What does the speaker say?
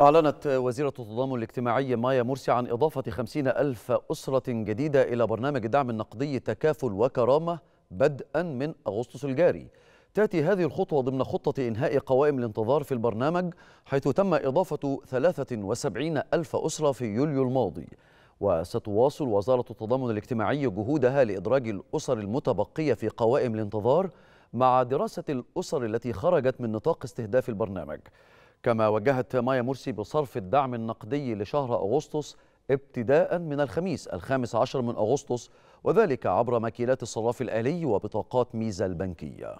أعلنت وزيرة التضامن الاجتماعي مايا مرسي عن إضافة خمسين ألف أسرة جديدة إلى برنامج الدعم النقدي تكافل وكرامة بدءا من أغسطس الجاري تأتي هذه الخطوة ضمن خطة إنهاء قوائم الانتظار في البرنامج حيث تم إضافة 73 ألف أسرة في يوليو الماضي وستواصل وزارة التضامن الاجتماعي جهودها لإدراج الأسر المتبقية في قوائم الانتظار مع دراسة الأسر التي خرجت من نطاق استهداف البرنامج كما وجهت مايا مرسي بصرف الدعم النقدي لشهر أغسطس ابتداء من الخميس الخامس عشر من أغسطس وذلك عبر ماكيلات الصراف الآلي وبطاقات ميزة البنكية